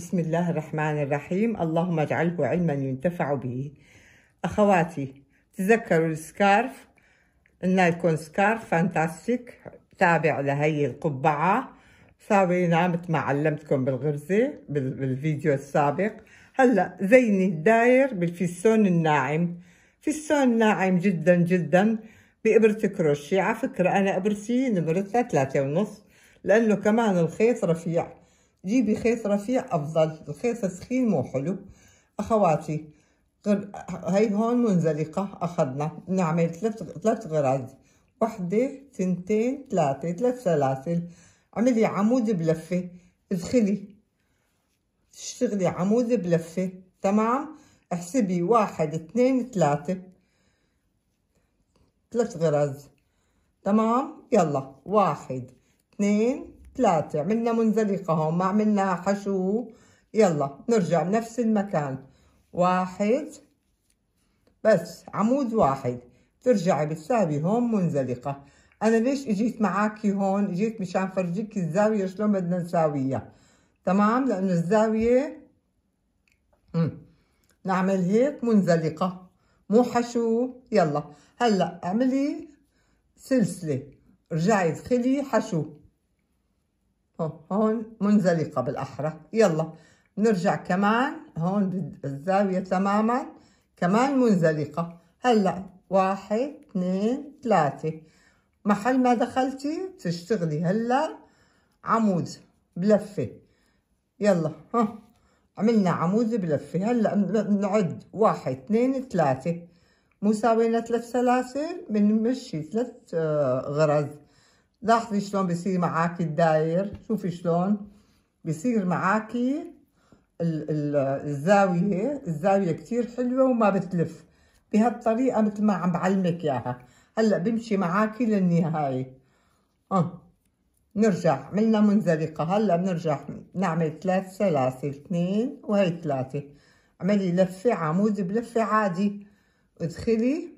بسم الله الرحمن الرحيم اللهم اجعله علما ينتفع به أخواتي تذكروا السكارف قلنا لكم سكارف فانتاستيك تابع لهي القبعة ساويناه مثل ما علمتكم بالغرزة بالفيديو السابق هلأ زيني الداير بالفستون الناعم فستون ناعم جدا جدا بإبرة كروشيه على فكرة أنا إبرتي نمرتها ثلاثة ونص لأنه كمان الخيط رفيع جيبي خيط رفيع أفضل الخيط السخين مو حلو أخواتي غر... هاي هون منزلقة أخذنا نعمل ثلاث ثلاث غرز وحدة تنتين ثلاثة ثلاث سلاسل عملي عمود بلفة ادخلي تشتغلي عمود بلفة تمام احسبي واحد اثنين ثلاثة ثلاث غرز تمام يلا واحد اثنين ثلاثة عملنا منزلقة هون ما عملنا حشو يلا نرجع نفس المكان واحد بس عمود واحد ترجعي بتساوي هون منزلقة أنا ليش إجيت معاكي هون إجيت مشان فرجيكي الزاوية شلون بدنا نساويها تمام لأنه الزاوية مم. نعمل هيك منزلقة مو حشو يلا هلأ اعملي سلسلة رجعي ادخلي حشو هون منزلقة بالأحرى يلا نرجع كمان هون بالزاوية تماما كمان منزلقة هلأ واحد اثنين ثلاثة محل ما دخلتي تشتغلي هلأ عمود بلفة يلا ها عملنا عمود بلفة هلأ بنعد واحد اثنين ثلاثة مو ساوينا ثلاث سلاسل بنمشي ثلاث آه، غرز لاحظي شلون بصير معاكي الداير شوفي شلون بصير معاكي ال ال الزاوية الزاوية كتير حلوة وما بتلف بهالطريقة مثل ما عم بعلمك إياها هلأ بمشي معاكي للنهاية آه. نرجع عملنا منزلقة هلأ بنرجع نعمل ثلاث سلاسل اثنين وهي ثلاثة اعملي لفة عمود بلفة عادي ادخلي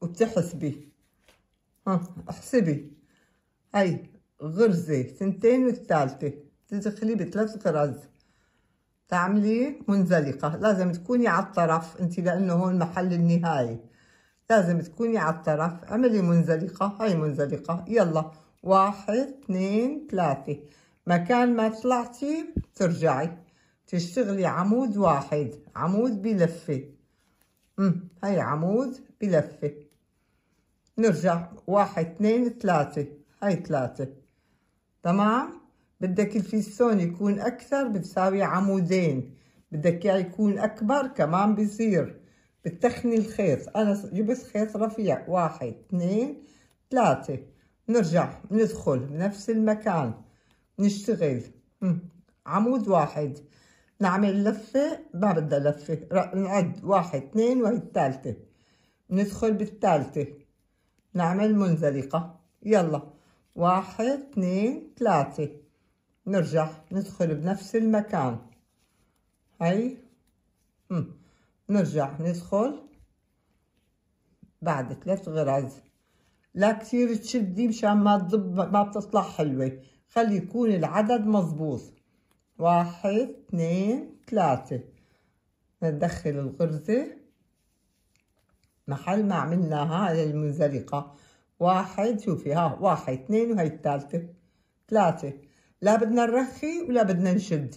وبتحسبي ها اه، احسبي هاي غرزة ثنتين والثالثة تدخلي بثلاث غرز تعملي منزلقة لازم تكوني على الطرف انت لانه هون محل النهاية لازم تكوني على الطرف اعملي منزلقة هاي منزلقة يلا واحد اثنين ثلاثة مكان ما طلعتي ترجعي تشتغلي عمود واحد عمود بلفة هاي عمود بلفة نرجع واحد اثنين ثلاثة هاي ثلاثة تمام بدك الفيستون يكون أكثر بتساوي عمودين بدك إياه يكون أكبر كمان بصير بتخني الخيط أنا جبت خيط رفيع واحد اثنين ثلاثة نرجع ندخل بنفس المكان نشتغل عمود واحد نعمل لفة ما بدها لفة نعد واحد اثنين وهي الثالثة ندخل بالثالثة نعمل منزلقة يلا واحد اثنين ثلاثة نرجع ندخل بنفس المكان هاي مم. نرجع ندخل بعد ثلاث غرز لا كثير تشدي مشان ما تضب ما بتطلع حلوة خلي يكون العدد مظبوط واحد اثنين ثلاثة ندخل الغرزة محل ما عملناها هاي المنزلقة واحد شوفي ها واحد اثنين وهي الثالثة ثلاثة لا بدنا نرخي ولا بدنا نشد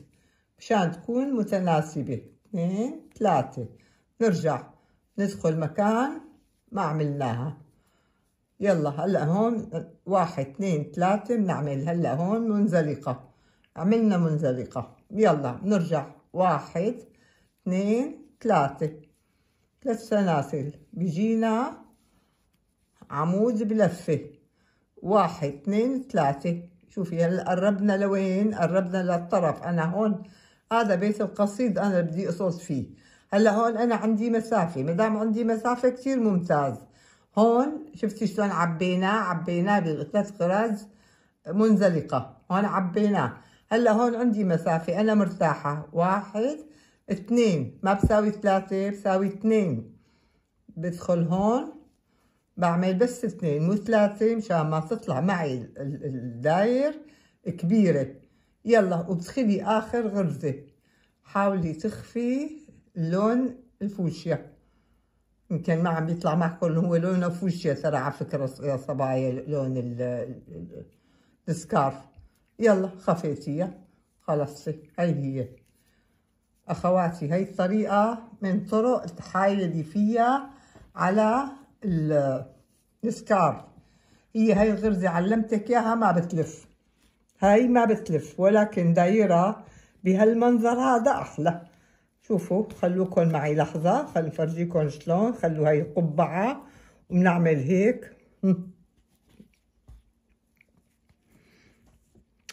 مشان تكون متناسبة اثنين ثلاثة نرجع ندخل مكان ما عملناها يلا هلا هون واحد اثنين ثلاثة بنعمل هلا هون منزلقة عملنا منزلقة يلا نرجع واحد اثنين ثلاثة ثلاث سلاسل بيجينا عمود بلفة واحد اثنين ثلاثة شوفي هلا قربنا لوين قربنا للطرف انا هون هذا بيت القصيد انا بدي اقصص فيه هلا هون انا عندي مسافة ما دام عندي مسافة كثير ممتاز هون شفتي شلون عبيناه عبيناه بثلاث قراز منزلقة هون عبيناه هلا هون عندي مسافة أنا مرتاحة واحد اتنين ما بساوي ثلاثة بساوي اتنين بدخل هون بعمل بس اتنين مو ثلاثة مشان ما تطلع معي الداير كبيرة يلا وبتخلي آخر غرزة حاولي تخفي لون الفوشيا يمكن ما عم يطلع معكم هو لونه فوشيا ترى على فكرة يا صبايا لون السكارف يلا خفيتيها خلصتي هي هي أخواتي هاي الطريقة من طرق التحايل اللي فيها على السكار هي هاي الغرزة علمتك إياها ما بتلف هاي ما بتلف ولكن دايرة بهالمنظر هذا أحلى شوفوا خلوكم معي لحظة خل نفرجيكم شلون خلوا هاي القبعة وبنعمل هيك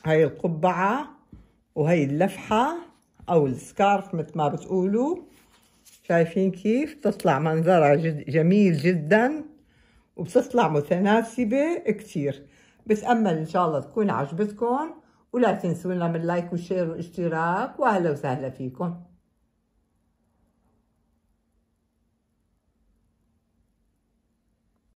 هاي القبعة وهي اللفحة او السكارف مثل ما بتقولوا شايفين كيف بتطلع منظرها جد جميل جدا وبتطلع متناسبة كتير بتأمل إن شاء الله تكون عجبتكم ولا تنسونا من لايك وشير واشتراك وأهلا وسهلا فيكم